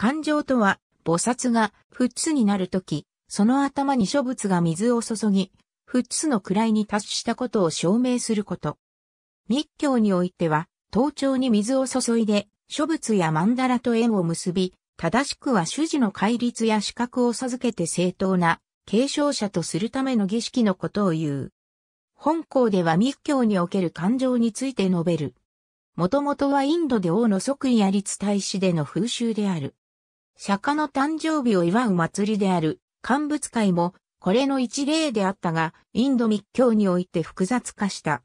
感情とは、菩薩が仏になるとき、その頭に諸仏が水を注ぎ、仏の位に達したことを証明すること。密教においては、頭頂に水を注いで、諸仏や曼荼羅と縁を結び、正しくは主事の戒律や資格を授けて正当な継承者とするための儀式のことを言う。本校では密教における感情について述べる。もともとはインドで王の即位や立大使での風習である。釈迦の誕生日を祝う祭りである、乾物会も、これの一例であったが、インド密教において複雑化した。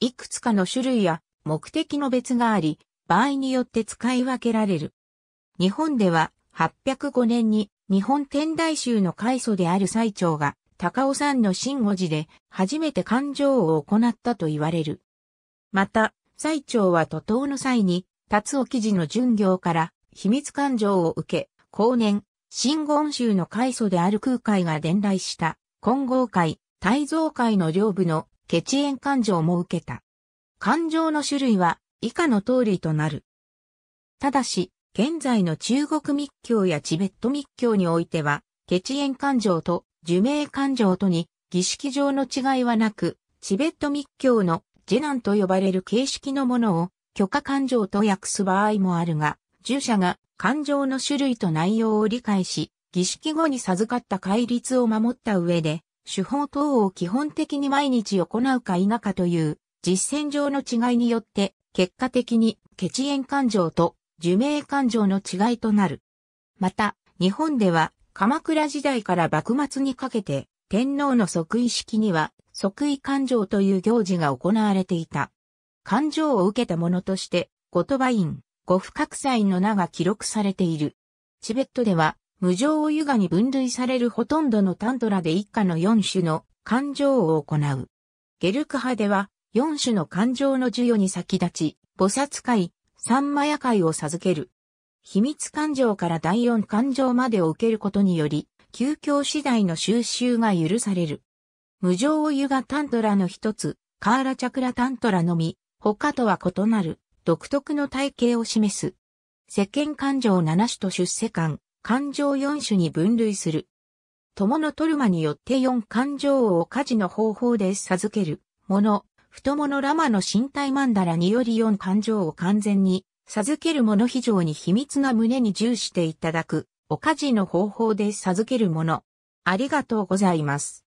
いくつかの種類や目的の別があり、場合によって使い分けられる。日本では、805年に日本天台宗の開祖である最長が、高尾山の真五寺で初めて勘定を行ったと言われる。また、最長は徒党の際に、達尾記事の巡業から秘密勘定を受け、後年、真言宗の開祖である空海が伝来した、金剛会、大蔵会の両部の血縁勘定も受けた。勘定の種類は以下の通りとなる。ただし、現在の中国密教やチベット密教においては、血縁勘定と受命勘定とに儀式上の違いはなく、チベット密教のジェナンと呼ばれる形式のものを許可勘定と訳す場合もあるが、従者が感情の種類と内容を理解し、儀式後に授かった戒律を守った上で、手法等を基本的に毎日行うか否かという実践上の違いによって、結果的に血縁感情と受命感情の違いとなる。また、日本では鎌倉時代から幕末にかけて、天皇の即位式には即位感情という行事が行われていた。感情を受けたものとして、言葉院、五不覚祭の名が記録されている。チベットでは、無常を湯河に分類されるほとんどのタントラで一家の四種の感情を行う。ゲルク派では、四種の感情の授与に先立ち、菩薩会、三魔夜会を授ける。秘密感情から第四感情までを受けることにより、究教次第の収集が許される。無常を湯河タントラの一つ、カーラチャクラタントラのみ、他とは異なる独特の体系を示す。世間感情7種と出世感、感情4種に分類する。友のトルマによって4感情を家事の方法で授ける。もの、太ものラマの身体マンダラにより4感情を完全に授けるもの非常に秘密な胸に重視していただく。お家事の方法で授けるもの。ありがとうございます。